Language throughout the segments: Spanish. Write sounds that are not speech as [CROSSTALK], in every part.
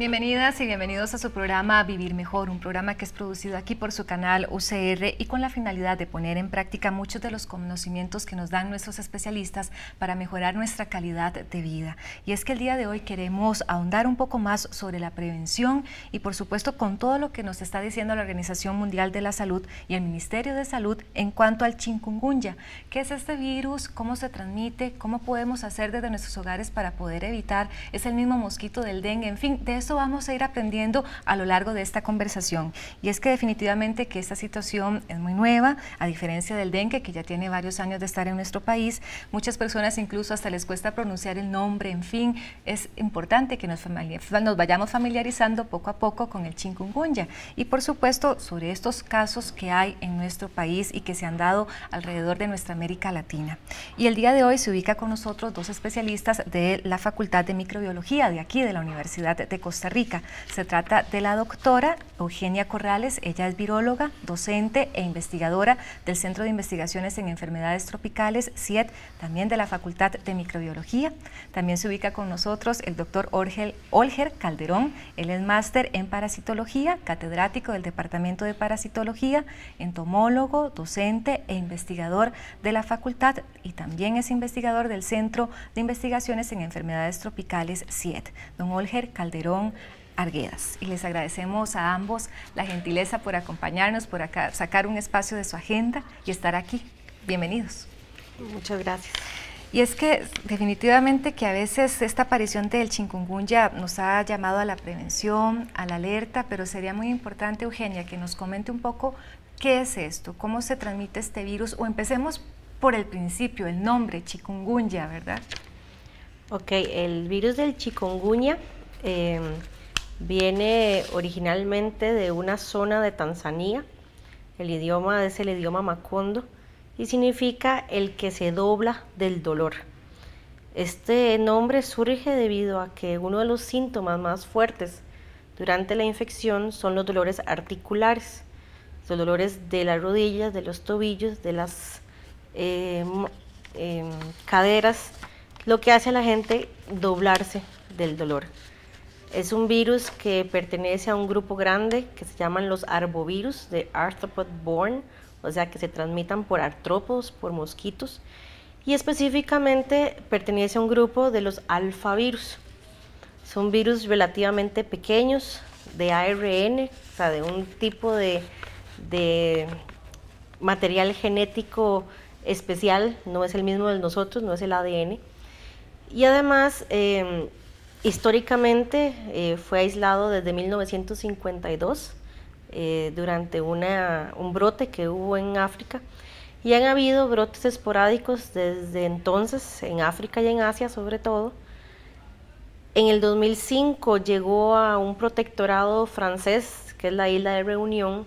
Bienvenidas y bienvenidos a su programa Vivir Mejor, un programa que es producido aquí por su canal UCR y con la finalidad de poner en práctica muchos de los conocimientos que nos dan nuestros especialistas para mejorar nuestra calidad de vida. Y es que el día de hoy queremos ahondar un poco más sobre la prevención y por supuesto con todo lo que nos está diciendo la Organización Mundial de la Salud y el Ministerio de Salud en cuanto al chikungunya. ¿Qué es este virus? ¿Cómo se transmite? ¿Cómo podemos hacer desde nuestros hogares para poder evitar? ¿Es el mismo mosquito del dengue? En fin, de eso vamos a ir aprendiendo a lo largo de esta conversación. Y es que definitivamente que esta situación es muy nueva, a diferencia del dengue, que ya tiene varios años de estar en nuestro país. Muchas personas incluso hasta les cuesta pronunciar el nombre, en fin, es importante que nos, nos vayamos familiarizando poco a poco con el chikungunya. Y por supuesto, sobre estos casos que hay en nuestro país y que se han dado alrededor de nuestra América Latina. Y el día de hoy se ubica con nosotros dos especialistas de la Facultad de Microbiología de aquí, de la Universidad de Costa Rica. Se trata de la doctora Eugenia Corrales, ella es viróloga, docente e investigadora del Centro de Investigaciones en Enfermedades Tropicales, CIET, también de la Facultad de Microbiología. También se ubica con nosotros el doctor Orgel, Olger Calderón, él es máster en parasitología, catedrático del Departamento de Parasitología, entomólogo, docente e investigador de la facultad y también es investigador del Centro de Investigaciones en Enfermedades Tropicales, CIET. Don Olger Calderón, Arguedas. Y les agradecemos a ambos la gentileza por acompañarnos, por acá, sacar un espacio de su agenda y estar aquí. Bienvenidos. Muchas gracias. Y es que definitivamente que a veces esta aparición del chikungunya nos ha llamado a la prevención, a la alerta, pero sería muy importante, Eugenia, que nos comente un poco qué es esto, cómo se transmite este virus, o empecemos por el principio, el nombre, chikungunya, ¿verdad? Ok, el virus del chikungunya Em, viene originalmente de una zona de Tanzania. El idioma es el idioma macondo y significa el que se dobla del dolor. Este nombre surge debido a que uno de los síntomas más fuertes durante la infección son los dolores articulares, los dolores de las rodillas, de los tobillos, de las em, em, caderas, lo que hace a la gente doblarse del dolor. Es un virus que pertenece a un grupo grande que se llaman los arbovirus de arthropod borne, o sea que se transmitan por artrópodos, por mosquitos, y específicamente pertenece a un grupo de los alfavirus. Son virus relativamente pequeños de ARN, o sea, de un tipo de, de material genético especial, no es el mismo de nosotros, no es el ADN. Y además em, Históricamente eh, fue aislado desde 1952 eh, durante un brote que hubo en África y han habido brotes esporádicos desde entonces en África y en Asia sobre todo. En el 2005 llegó a un protectorado francés que es la isla de Reunión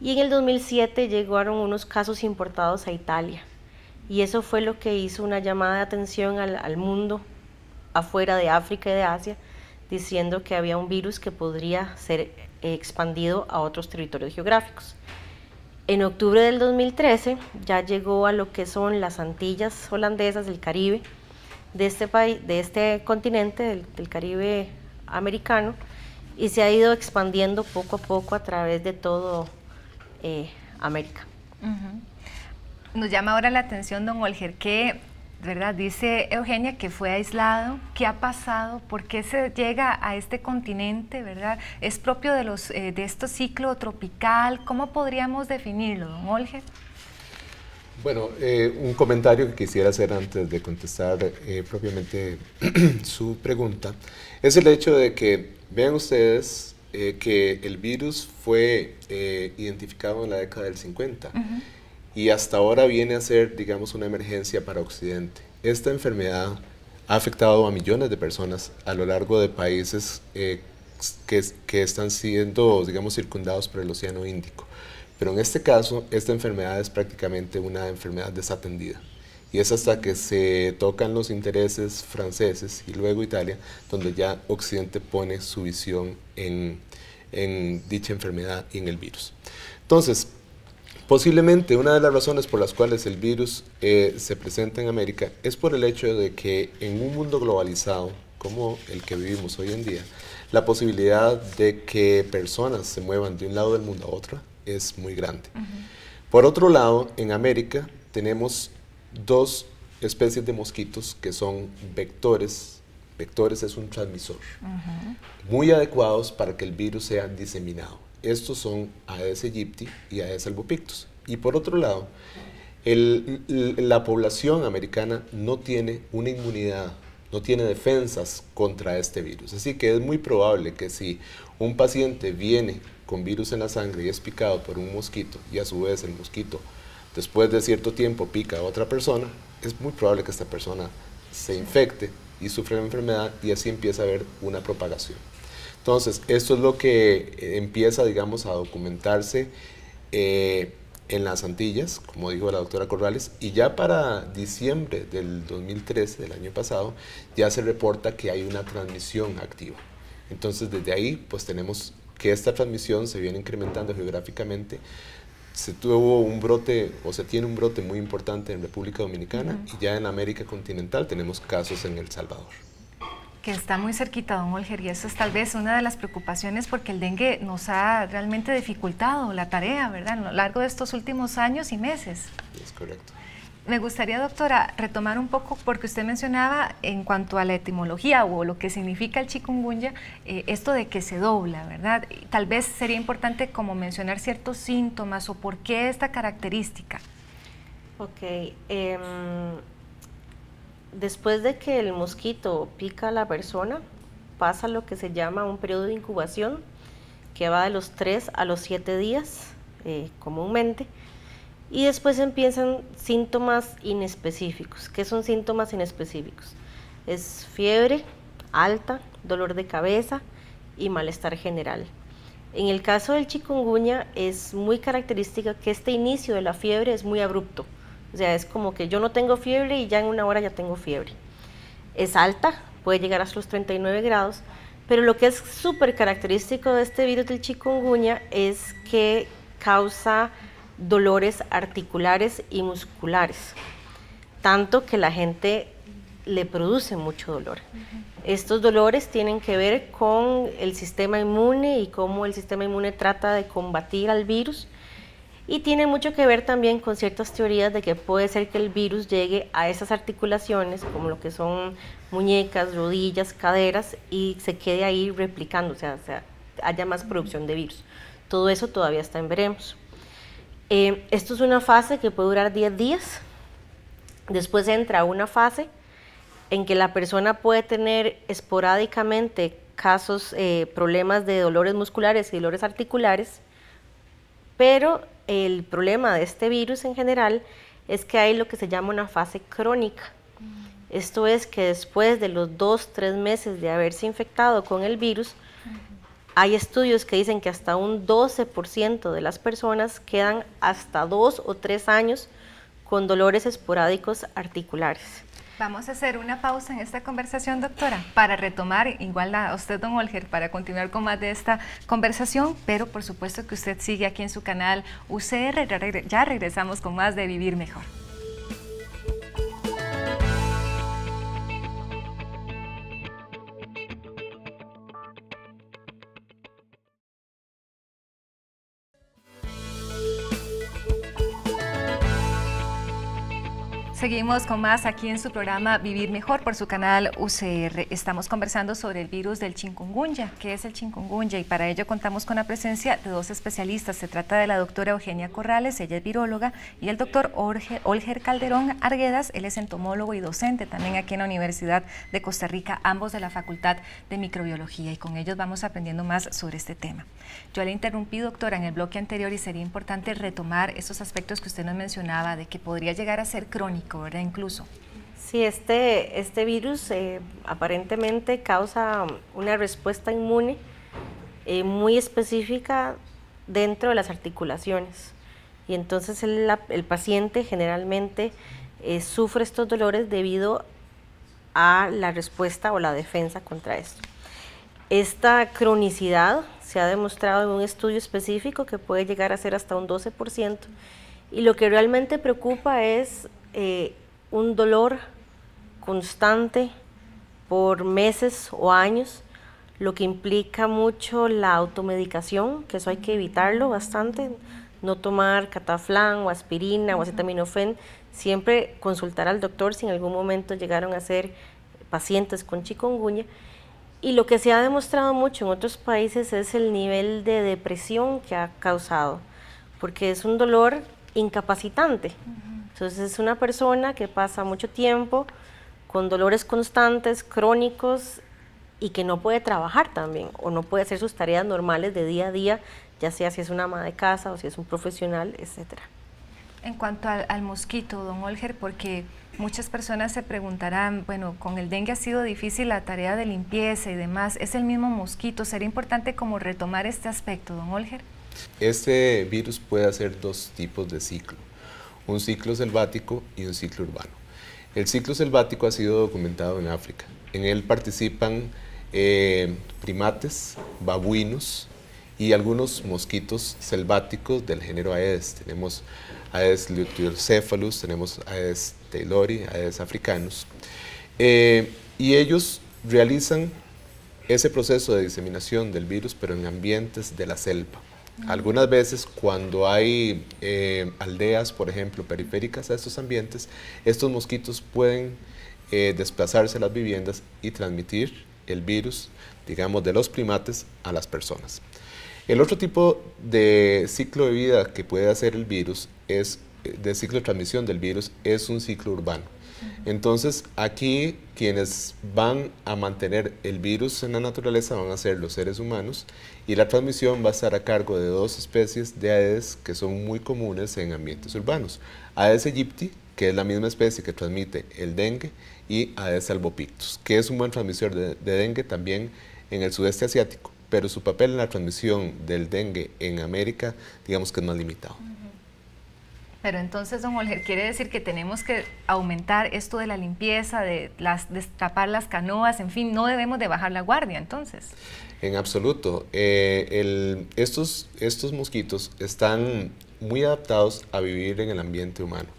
y en el 2007 llegaron unos casos importados a Italia y eso fue lo que hizo una llamada de atención al mundo afuera de África y de Asia, diciendo que había un virus que podría ser expandido a otros territorios geográficos. En octubre del 2013 ya llegó a lo que son las Antillas holandesas, del Caribe, de este, país, de este continente, del, Caribe americano, y se ha ido expandiendo poco a poco a través de todo eh, América. Nos llama ahora la atención, don Olger, que ¿verdad? Dice Eugenia que fue aislado, ¿qué ha pasado? ¿Por qué se llega a este continente, verdad? ¿Es propio de, los, eh, de este ciclo tropical? ¿Cómo podríamos definirlo, don Olger? Bueno, eh, un comentario que quisiera hacer antes de contestar eh, propiamente [CLEARS THROAT] su pregunta es el hecho de que, vean ustedes, que el virus fue identificado en la década del 50 y hasta ahora viene a ser, digamos, una emergencia para Occidente. Esta enfermedad ha afectado a millones de personas a lo largo de países eh, que, están siendo, digamos, circundados por el Océano Índico. Pero en este caso, esta enfermedad es prácticamente una enfermedad desatendida. Y es hasta que se tocan los intereses franceses y luego Italia, donde ya Occidente pone su visión en, en dicha enfermedad y en el virus. Entonces, Posiblemente una de las razones por las cuales el virus eh, se presenta en América es por el hecho de que en un mundo globalizado como el que vivimos hoy en día, la posibilidad de que personas se muevan de un lado del mundo a otro es muy grande. Por otro lado, en América tenemos dos especies de mosquitos que son vectores. Vectores es un transmisor. Muy adecuados para que el virus sea diseminado. Estos son Aedes aegypti y Aedes albopictus. Y por otro lado, la población americana no tiene una inmunidad, no tiene defensas contra este virus. Así que es muy probable que si un paciente viene con virus en la sangre y es picado por un mosquito y a su vez el mosquito después de cierto tiempo pica a otra persona, es muy probable que esta persona se infecte y sufra la enfermedad y así empieza a haber una propagación. Entonces, esto es lo que eh, empieza, digamos, a documentarse eh, en las Antillas, como dijo la doctora Corrales, y ya para diciembre del 2013, del año pasado, ya se reporta que hay una transmisión activa. Entonces, desde ahí, pues tenemos que esta transmisión se viene incrementando geográficamente. Se tuvo un brote, o se tiene un brote muy importante en República Dominicana, y ya en América continental tenemos casos en El Salvador que está muy cerquita, don Olger, y eso es tal vez una de las preocupaciones porque el dengue nos ha realmente dificultado la tarea, ¿verdad?, a lo largo de estos últimos años y meses. Es correcto. Me gustaría, doctora, retomar un poco, porque usted mencionaba en cuanto a la etimología o lo que significa el chikungunya, eh, esto de que se dobla, ¿verdad? tal vez sería importante como mencionar ciertos síntomas o por qué esta característica. Ok. Em, después de que el mosquito pica a la persona, pasa lo que se llama un periodo de incubación, que va de los 3 a los 7 días eh, comúnmente, y después empiezan síntomas inespecíficos. ¿Qué son síntomas inespecíficos? Es fiebre alta, dolor de cabeza y malestar general. En el caso del chikungunya es muy característica que este inicio de la fiebre es muy abrupto. O sea, es como que yo no tengo fiebre y ya en una hora ya tengo fiebre. Es alta, puede llegar hasta los 39 grados, pero lo que es súper característico de este virus del chikungunya es que causa dolores articulares y musculares, tanto que la gente le produce mucho dolor. Estos dolores tienen que ver con el sistema inmune y cómo el sistema inmune trata de combatir al virus y tiene mucho que ver también con ciertas teorías de que puede ser que el virus llegue a esas articulaciones, como lo que son muñecas, rodillas, caderas, y se quede ahí replicando, o sea, sea haya más producción de virus. Todo eso todavía está en veremos. Eh, esto es una fase que puede durar 10 días. Después entra una fase en que la persona puede tener esporádicamente casos, eh, problemas de dolores musculares y dolores articulares, pero el problema de este virus en general es que hay lo que se llama una fase crónica. Mm. Esto es que después de los dos, tres meses de haberse infectado con el virus, hay estudios que dicen que hasta un 12% de las personas quedan hasta dos o tres años con dolores esporádicos articulares. Vamos a hacer una pausa en esta conversación, doctora, para retomar igual a usted, don Olger, para continuar con más de esta conversación, pero por supuesto que usted sigue aquí en su canal UCR. Ya regresamos con más de Vivir Mejor. Seguimos con más aquí en su programa Vivir Mejor por su canal UCR. Estamos conversando sobre el virus del chikungunya. ¿Qué es el chikungunya? Y para ello contamos con la presencia de dos especialistas. Se trata de la doctora Eugenia Corrales, ella es viróloga, y el doctor Olger Calderón Arguedas, él es entomólogo y docente también aquí en la Universidad de Costa Rica, ambos de la Facultad de Microbiología. Y con ellos vamos aprendiendo más sobre este tema. Yo le interrumpí, doctora, en el bloque anterior y sería importante retomar esos aspectos que usted nos mencionaba de que podría llegar a ser crónico Incluso. Sí, este, este virus eh, aparentemente causa una respuesta inmune eh, muy específica dentro de las articulaciones. Y entonces el, paciente generalmente eh, sufre estos dolores debido a la respuesta o la defensa contra esto. Esta cronicidad se ha demostrado en un estudio específico que puede llegar a ser hasta un 12%. Y lo que realmente preocupa es eh, un dolor constante por meses o años, lo que implica mucho la automedicación, que eso hay que evitarlo bastante, no tomar cataflán o aspirina o acetaminofén, siempre consultar al doctor si en algún momento llegaron a ser pacientes con chikungunya. Y lo que se ha demostrado mucho en otros países es el nivel de depresión que ha causado, porque es un dolor incapacitante. Entonces es una persona que pasa mucho tiempo con dolores constantes, crónicos y que no puede trabajar también o no puede hacer sus tareas normales de día a día, ya sea si es una ama de casa o si es un profesional, etcétera. En cuanto al, al, mosquito, don Olger, porque muchas personas se preguntarán, bueno, con el dengue ha sido difícil la tarea de limpieza y demás, ¿es el mismo mosquito? ¿Sería importante como retomar este aspecto, don Olger? Este virus puede hacer dos tipos de ciclo un ciclo selvático y un ciclo urbano. El ciclo selvático ha sido documentado en África. En él participan eh, primates, babuinos y algunos mosquitos selváticos del género Aedes. Tenemos Aedes luteocephalus, tenemos Aedes taylori, Aedes africanus. Eh, y ellos realizan ese proceso de diseminación del virus, pero en ambientes de la selva. Algunas veces cuando hay eh, aldeas, por ejemplo, periféricas a estos ambientes, estos mosquitos pueden eh, desplazarse a las viviendas y transmitir el virus, digamos, de los primates a las personas. El otro tipo de ciclo de vida que puede hacer el virus es, eh, de ciclo de transmisión del virus, es un ciclo urbano. Entonces, aquí quienes van a mantener el virus en la naturaleza van a ser los seres humanos y la transmisión va a estar a cargo de dos especies de Aedes que son muy comunes en ambientes urbanos. Aedes aegypti, que es la misma especie que transmite el dengue, y Aedes albopictus, que es un buen transmisor de, dengue también en el sudeste asiático, pero su papel en la transmisión del dengue en América, digamos que es más limitado. Pero entonces, don Olger, quiere decir que tenemos que aumentar esto de la limpieza, de las, destapar las canoas, en fin, no debemos de bajar la guardia entonces. En absoluto. Eh, estos, estos mosquitos están muy adaptados a vivir en el ambiente humano.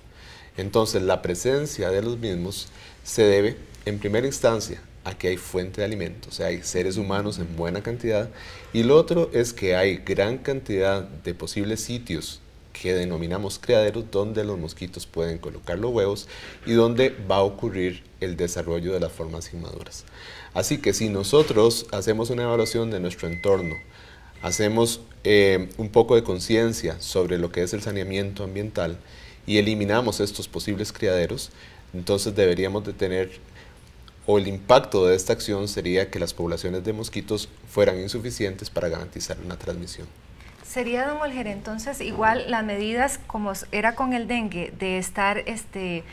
Entonces, la presencia de los mismos se debe, en primera instancia, a que hay fuente de alimentos, o sea, hay seres humanos en buena cantidad. Y lo otro es que hay gran cantidad de posibles sitios que denominamos criaderos, donde los mosquitos pueden colocar los huevos y donde va a ocurrir el desarrollo de las formas inmaduras. Así que si nosotros hacemos una evaluación de nuestro entorno, hacemos eh, un poco de conciencia sobre lo que es el saneamiento ambiental y eliminamos estos posibles criaderos, entonces deberíamos de tener o el impacto de esta acción sería que las poblaciones de mosquitos fueran insuficientes para garantizar una transmisión. Sería, don Olger, entonces igual las medidas, como era con el dengue, de estar, este,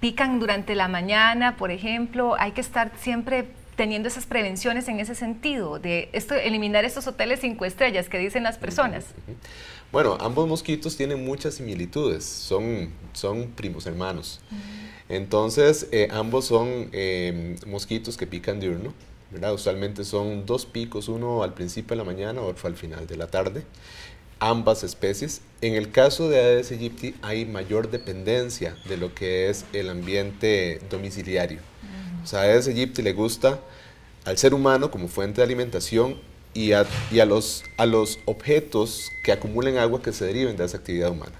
pican durante la mañana, por ejemplo, hay que estar siempre teniendo esas prevenciones en ese sentido, de esto, eliminar estos hoteles cinco estrellas que dicen las personas. Bueno, ambos mosquitos tienen muchas similitudes, son, son primos hermanos. Entonces, eh, ambos son eh, mosquitos que pican diurno Usualmente son dos picos, uno al principio de la mañana, otro al final de la tarde, ambas especies. En el caso de Aedes aegypti hay mayor dependencia de lo que es el ambiente domiciliario. a Aedes aegypti le gusta al ser humano como fuente de alimentación y a, los, a los objetos que acumulen agua que se deriven de esa actividad humana.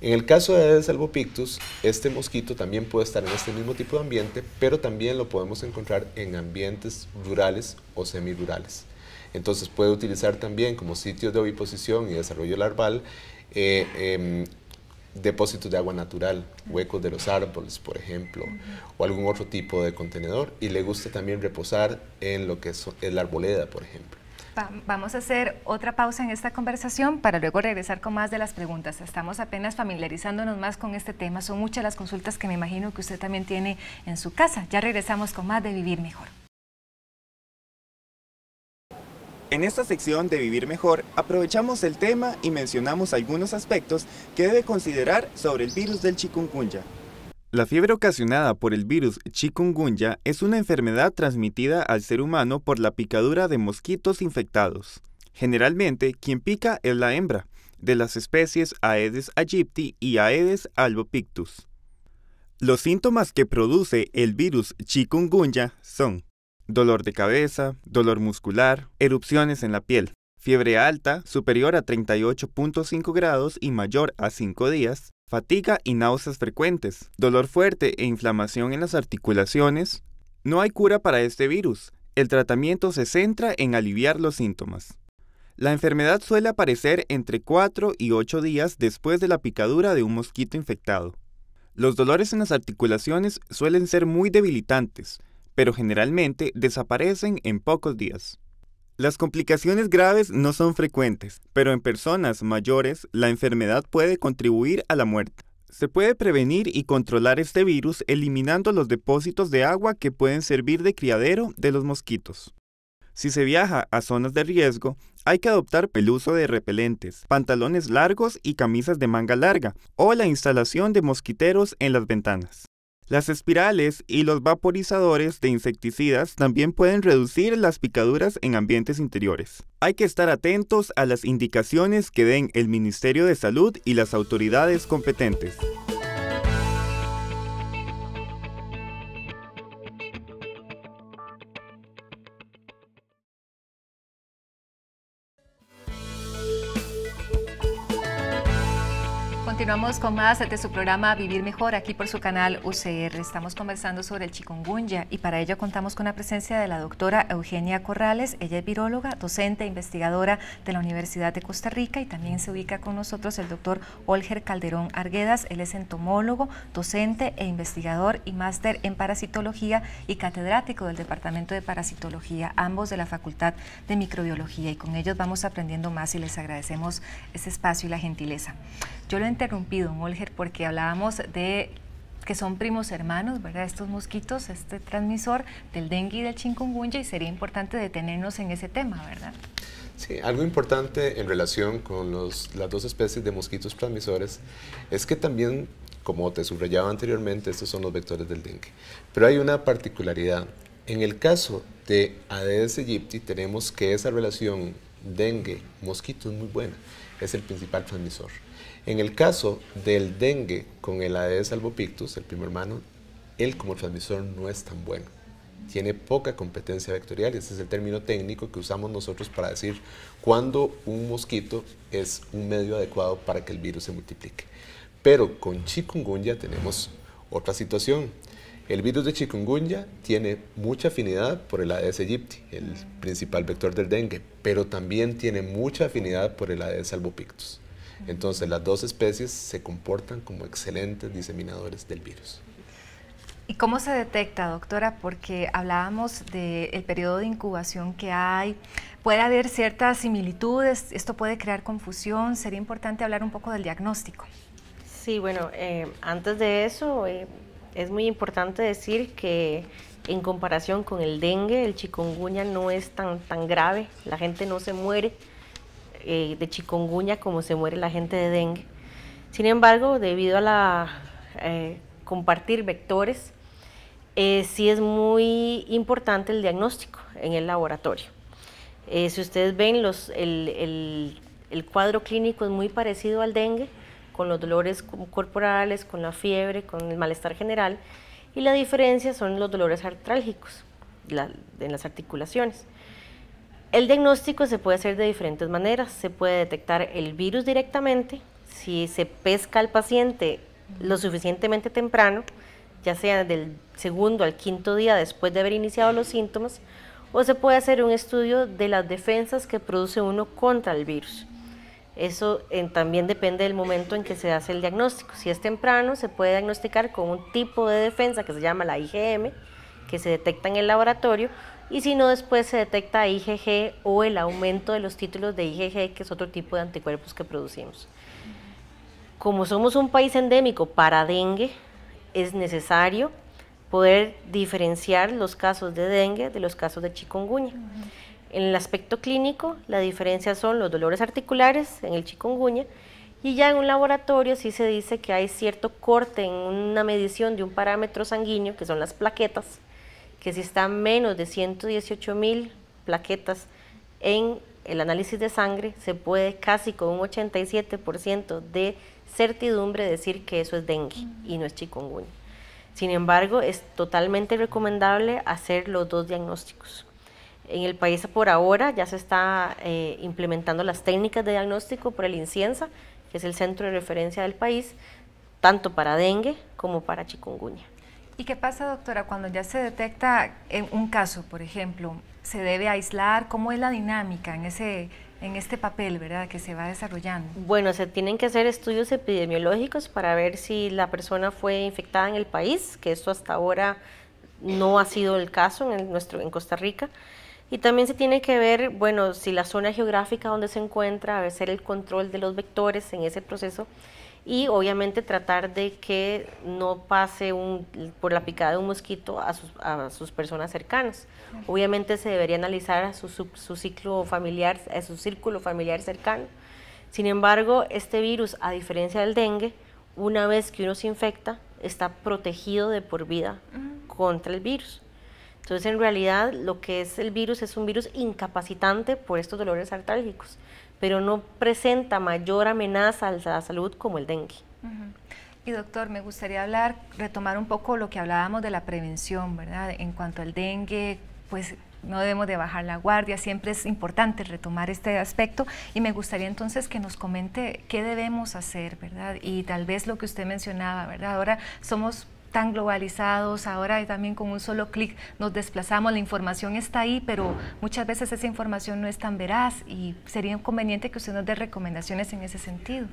En el caso de Aedes albopictus, este mosquito también puede estar en este mismo tipo de ambiente, pero también lo podemos encontrar en ambientes rurales o semirurales. Entonces puede utilizar también como sitios de oviposición y desarrollo larval eh, em, depósitos de agua natural, huecos de los árboles, por ejemplo, o algún otro tipo de contenedor. Y le gusta también reposar en lo que es la arboleda, por ejemplo. Vamos a hacer otra pausa en esta conversación para luego regresar con más de las preguntas. Estamos apenas familiarizándonos más con este tema. Son muchas las consultas que me imagino que usted también tiene en su casa. Ya regresamos con más de Vivir Mejor. En esta sección de Vivir Mejor aprovechamos el tema y mencionamos algunos aspectos que debe considerar sobre el virus del chikungunya. La fiebre ocasionada por el virus chikungunya es una enfermedad transmitida al ser humano por la picadura de mosquitos infectados. Generalmente, quien pica es la hembra, de las especies Aedes aegypti y Aedes albopictus. Los síntomas que produce el virus chikungunya son dolor de cabeza, dolor muscular, erupciones en la piel, fiebre alta superior a 38.5 grados y mayor a 5 días, fatiga y náuseas frecuentes, dolor fuerte e inflamación en las articulaciones. No hay cura para este virus. El tratamiento se centra en aliviar los síntomas. La enfermedad suele aparecer entre 4 y 8 días después de la picadura de un mosquito infectado. Los dolores en las articulaciones suelen ser muy debilitantes, pero generalmente desaparecen en pocos días. Las complicaciones graves no son frecuentes, pero en personas mayores la enfermedad puede contribuir a la muerte. Se puede prevenir y controlar este virus eliminando los depósitos de agua que pueden servir de criadero de los mosquitos. Si se viaja a zonas de riesgo, hay que adoptar el uso de repelentes, pantalones largos y camisas de manga larga, o la instalación de mosquiteros en las ventanas. Las espirales y los vaporizadores de insecticidas también pueden reducir las picaduras en ambientes interiores. Hay que estar atentos a las indicaciones que den el Ministerio de Salud y las autoridades competentes. continuamos con más de su programa Vivir Mejor aquí por su canal UCR. Estamos conversando sobre el chikungunya y para ello contamos con la presencia de la doctora Eugenia Corrales. Ella es viróloga, docente, e investigadora de la Universidad de Costa Rica y también se ubica con nosotros el doctor Olger Calderón Arguedas. Él es entomólogo, docente e investigador y máster en parasitología y catedrático del Departamento de Parasitología, ambos de la Facultad de Microbiología y con ellos vamos aprendiendo más y les agradecemos este espacio y la gentileza. Yo lo entero pido Molger, porque hablábamos de que son primos hermanos, ¿verdad? Estos mosquitos, este transmisor del dengue y del chikungunya y sería importante detenernos en ese tema, ¿verdad? Sí, algo importante en relación con las dos especies de mosquitos transmisores es que también, como te subrayaba anteriormente, estos son los vectores del dengue. Pero hay una particularidad. En el caso de Aedes aegypti tenemos que esa relación dengue-mosquito es muy buena es el principal transmisor. En el caso del dengue con el Aedes albopictus, el primer hermano, él como transmisor no es tan bueno. Tiene poca competencia vectorial, ese es el término técnico que usamos nosotros para decir cuando un mosquito es un medio adecuado para que el virus se multiplique. Pero con chikungunya tenemos otra situación. El virus de chikungunya tiene mucha afinidad por el Aedes aegypti, el principal vector del dengue, pero también tiene mucha afinidad por el Aedes albopictus. Entonces, las dos especies se comportan como excelentes diseminadores del virus. ¿Y cómo se detecta, doctora? Porque hablábamos del periodo de incubación que hay, puede haber ciertas similitudes, esto puede crear confusión, sería importante hablar un poco del diagnóstico. Sí, bueno, eh, antes de eso, eh, es muy importante decir que en comparación con el dengue, el chikungunya no es tan, tan grave, la gente no se muere eh, de chikungunya como se muere la gente de dengue. Sin embargo, debido a la eh, compartir vectores, eh, sí es muy importante el diagnóstico en el laboratorio. si ustedes ven, los, el cuadro clínico es muy parecido al dengue, con los dolores corporales, con la fiebre, con el malestar general. Y la diferencia son los dolores artrálgicos en las articulaciones. El diagnóstico se puede hacer de diferentes maneras. Se puede detectar el virus directamente, si se pesca al paciente lo suficientemente temprano, ya sea del segundo al quinto día después de haber iniciado los síntomas, o se puede hacer un estudio de las defensas que produce uno contra el virus. Eso también depende del momento en que se hace el diagnóstico. Si es temprano, se puede diagnosticar con un tipo de defensa que se llama la IgM, que se detecta en el laboratorio, y si no, después se detecta IgG o el aumento de los títulos de IgG, que es otro tipo de anticuerpos que producimos. Como somos un país endémico para dengue, es necesario poder diferenciar los casos de dengue de los casos de chikungunya. En el aspecto clínico, la diferencia son los dolores articulares en el chikungunya y ya en un laboratorio sí se dice que hay cierto corte en una medición de un parámetro sanguíneo, que son las plaquetas, que si están menos de 118 mil plaquetas en el análisis de sangre, se puede casi con un 87% de certidumbre decir que eso es dengue y no es chikungunya. Sin embargo, es totalmente recomendable hacer los dos diagnósticos. En el país por ahora ya se está eh, implementando las técnicas de diagnóstico por el INCIENSA, que es el centro de referencia del país, tanto para dengue como para chikungunya. ¿Y qué pasa, doctora, cuando ya se detecta eh, un caso, por ejemplo? ¿Se debe aislar? ¿Cómo es la dinámica en, ese, en este papel ¿verdad? que se va desarrollando? Bueno, se tienen que hacer estudios epidemiológicos para ver si la persona fue infectada en el país, que eso hasta ahora no ha sido el caso en, nuestro, en Costa Rica. Y también se tiene que ver, bueno, si la zona geográfica donde se encuentra, a ser el control de los vectores en ese proceso y obviamente tratar de que no pase por la picada de un mosquito a sus, personas cercanas. Obviamente se debería analizar a su, familiar, a su círculo familiar cercano. Sin embargo, este virus, a diferencia del dengue, una vez que uno se infecta, está protegido de por vida contra el virus. Entonces, en realidad, lo que es el virus es un virus incapacitante por estos dolores artálgicos, pero no presenta mayor amenaza a la salud como el dengue. Y doctor, me gustaría hablar, retomar un poco lo que hablábamos de la prevención, ¿verdad? En cuanto al dengue, pues no debemos de bajar la guardia, siempre es importante retomar este aspecto y me gustaría entonces que nos comente qué debemos hacer, ¿verdad? Y tal vez lo que usted mencionaba, ¿verdad? Ahora somos tan globalizados, ahora también con un solo clic nos desplazamos, la información está ahí, pero muchas veces esa información no es tan veraz y sería conveniente que usted nos dé recomendaciones en ese sentido.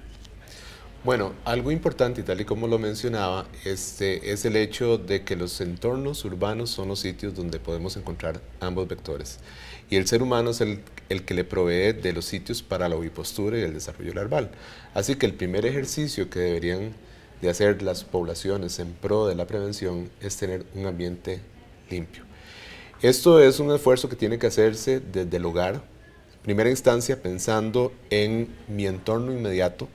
Bueno, algo importante, y tal y como lo mencionaba, este, es el hecho de que los entornos urbanos son los sitios donde podemos encontrar ambos vectores. Y el ser humano es el, el que le provee de los sitios para la ovipostura y el desarrollo larval. Así que el primer ejercicio que deberían de hacer las poblaciones en pro de la prevención es tener un ambiente limpio. Esto es un esfuerzo que tiene que hacerse desde el hogar, primera instancia pensando en mi entorno inmediato,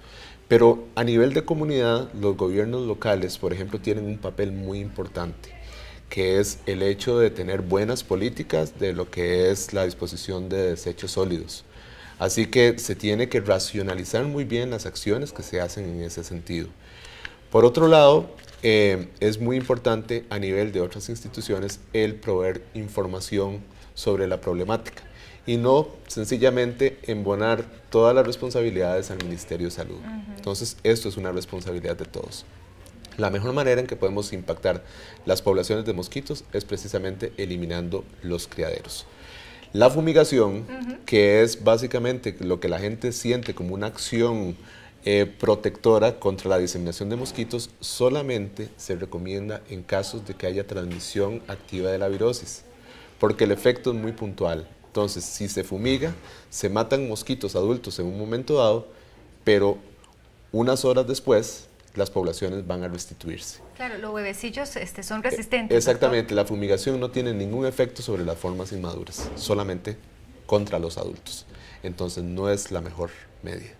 pero a nivel de comunidad los gobiernos locales, por ejemplo, tienen un papel muy importante que es el hecho de tener buenas políticas de lo que es la disposición de desechos sólidos. Así que se tiene que racionalizar muy bien las acciones que se hacen en ese sentido. Por otro lado, eh, es muy importante a nivel de otras instituciones el proveer información sobre la problemática y no sencillamente embonar todas las responsabilidades al Ministerio de Salud. Entonces, esto es una responsabilidad de todos. La mejor manera en que podemos impactar las poblaciones de mosquitos es precisamente eliminando los criaderos. La fumigación, que es básicamente lo que la gente siente como una acción eh, protectora contra la diseminación de mosquitos solamente se recomienda en casos de que haya transmisión activa de la virosis, porque el efecto es muy puntual. Entonces, si se fumiga, se matan mosquitos adultos en un momento dado, pero unas horas después las poblaciones van a restituirse. Claro, los huevecillos este, son eh, resistentes. Exactamente, la fumigación no tiene ningún efecto sobre las formas inmaduras, solamente contra los adultos. Entonces no es la mejor media.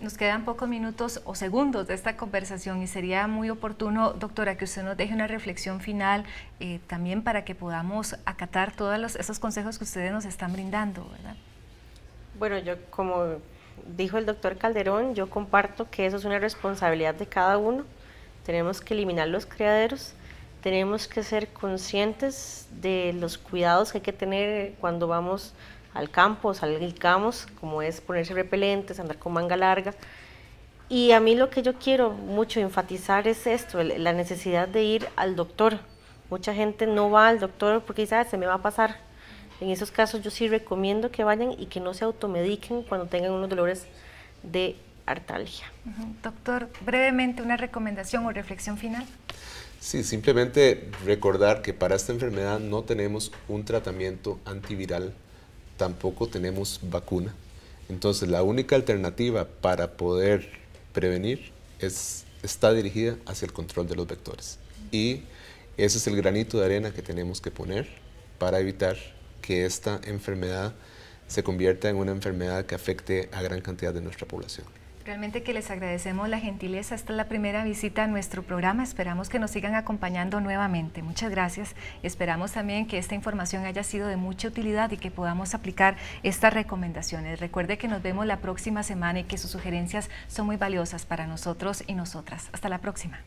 Nos quedan pocos minutos o segundos de esta conversación y sería muy oportuno, doctora, que usted nos deje una reflexión final eh, también para que podamos acatar todos esos consejos que ustedes nos están brindando, Bueno, yo como dijo el doctor Calderón, yo comparto que eso es una responsabilidad de cada uno. Tenemos que eliminar los criaderos, tenemos que ser conscientes de los cuidados que hay que tener cuando vamos al campo, salgamos, como es ponerse repelentes, andar con manga larga. Y a mí lo que yo quiero mucho enfatizar es esto, la necesidad de ir al doctor. Mucha gente no va al doctor porque dice, ah, se me va a pasar. En esos casos yo sí recomiendo que vayan y que no se automediquen cuando tengan unos dolores de artalgia. Doctor, brevemente una recomendación o reflexión final. Sí, simplemente recordar que para esta enfermedad no tenemos un tratamiento antiviral tampoco tenemos vacuna. Entonces la única alternativa para poder prevenir es, está dirigida hacia el control de los vectores. Y ese es el granito de arena que tenemos que poner para evitar que esta enfermedad se convierta en una enfermedad que afecte a gran cantidad de nuestra población. Realmente que les agradecemos la gentileza. Esta es la primera visita a nuestro programa. Esperamos que nos sigan acompañando nuevamente. Muchas gracias. Esperamos también que esta información haya sido de mucha utilidad y que podamos aplicar estas recomendaciones. Recuerde que nos vemos la próxima semana y que sus sugerencias son muy valiosas para nosotros y nosotras. Hasta la próxima.